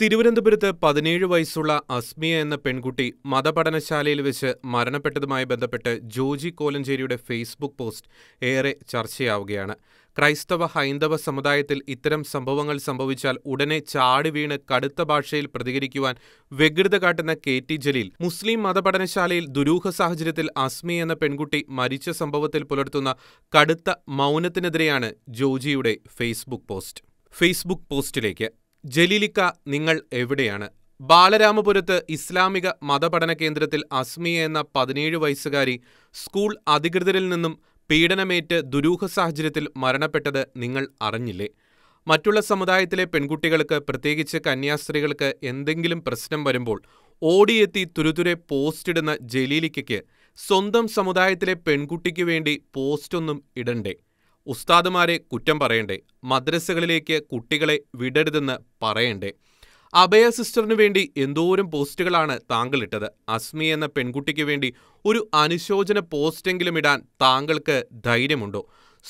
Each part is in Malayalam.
തിരുവനന്തപുരത്ത് പതിനേഴ് വയസ്സുള്ള അസ്മിയ എന്ന പെൺകുട്ടി മതപഠനശാലയിൽ വെച്ച് മരണപ്പെട്ടതുമായി ബന്ധപ്പെട്ട് ജോജി കോലഞ്ചേരിയുടെ ഫേസ്ബുക്ക് പോസ്റ്റ് ഏറെ ചർച്ചയാവുകയാണ് ക്രൈസ്തവ ഹൈന്ദവ സമുദായത്തിൽ ഇത്തരം സംഭവങ്ങൾ സംഭവിച്ചാൽ ഉടനെ ചാടി വീണ് കടുത്ത ഭാഷയിൽ പ്രതികരിക്കുവാൻ വ്യഗ്രത കാട്ടുന്ന കെ ടി ജലീൽ മുസ്ലിം മതപഠനശാലയിൽ ദുരൂഹ സാഹചര്യത്തിൽ അസ്മി എന്ന പെൺകുട്ടി മരിച്ച സംഭവത്തിൽ പുലർത്തുന്ന കടുത്ത മൗനത്തിനെതിരെയാണ് ജോജിയുടെ ഫേസ്ബുക്ക് പോസ്റ്റ് ഫേസ്ബുക്ക് പോസ്റ്റിലേക്ക് ജലീലിക്ക നിങ്ങൾ എവിടെയാണ്? ബാലരാമപുരത്ത് ഇസ്ലാമിക മതപഠന കേന്ദ്രത്തിൽ അസ്മിയ എന്ന പതിനേഴ് വയസ്സുകാരി സ്കൂൾ അധികൃതരിൽ നിന്നും പീഡനമേറ്റ് ദുരൂഹ സാഹചര്യത്തിൽ മരണപ്പെട്ടത് നിങ്ങൾ അറിഞ്ഞില്ലേ? മറ്റുള്ള സമുദായത്തിലെ പെൺകുട്ടികൾക്ക്, പ്രത്യേകിച്ച് കന്യാസ്ത്രീകൾക്ക് എന്തെങ്കിലും പ്രശ്നം വരുമ്പോൾ ഓടിയെത്തി തുരുതുരെ പോസ്റ്റിടുന്ന ജലീലിക്കയ്ക്ക് സ്വന്തം സമുദായത്തിലെ പെൺകുട്ടിക്ക് വേണ്ടി പോസ്റ്റൊന്നും ഇടണ്ടേ? ഉസ്താദുമാരെ കുറ്റം പറയണ്ടേ മദ്രസകളിലേക്ക് കുട്ടികളെ വിടരുതെന്ന് പറയണ്ടേ അഭയ സിസ്റ്ററിനു വേണ്ടി എന്തോരം പോസ്റ്റുകളാണ് താങ്കളിട്ടത് അസ്മി എന്ന പെൺകുട്ടിക്ക് വേണ്ടി ഒരു അനുശോചന പോസ്റ്റെങ്കിലും ഇടാൻ താങ്കൾക്ക് ധൈര്യമുണ്ടോ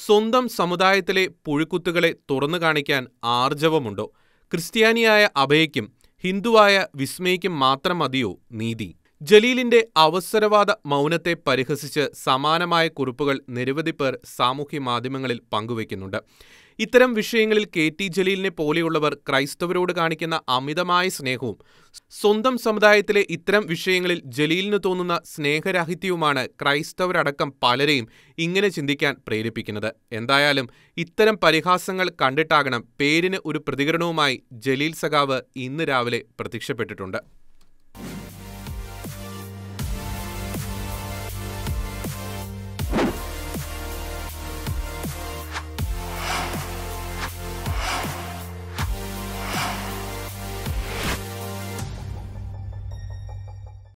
സ്വന്തം സമുദായത്തിലെ പുഴുക്കുത്തുകളെ തുറന്നു കാണിക്കാൻ ആർജവമുണ്ടോ ക്രിസ്ത്യാനിയായ അഭയയ്ക്കും ഹിന്ദുവായ വിസ്മയ്ക്കും മാത്രം മതിയോ നീതി ജലീലിന്റെ അവസരവാദ മൗനത്തെ പരിഹസിച്ച് സമാനമായ കുറിപ്പുകൾ നിരവധി പേർ മാധ്യമങ്ങളിൽ പങ്കുവയ്ക്കുന്നുണ്ട് ഇത്തരം വിഷയങ്ങളിൽ കെ ടി ജലീലിനെ പോലെയുള്ളവർ ക്രൈസ്തവരോട് കാണിക്കുന്ന അമിതമായ സ്നേഹവും സ്വന്തം സമുദായത്തിലെ ഇത്തരം വിഷയങ്ങളിൽ ജലീലിന് തോന്നുന്ന സ്നേഹരാഹിത്യവുമാണ് ക്രൈസ്തവരടക്കം പലരെയും ഇങ്ങനെ ചിന്തിക്കാൻ പ്രേരിപ്പിക്കുന്നത് എന്തായാലും ഇത്തരം പരിഹാസങ്ങൾ കണ്ടിട്ടാകണം പേരിന് ഒരു പ്രതികരണവുമായി ജലീൽ സഖാവ് ഇന്ന് രാവിലെ പ്രത്യക്ഷപ്പെട്ടിട്ടുണ്ട്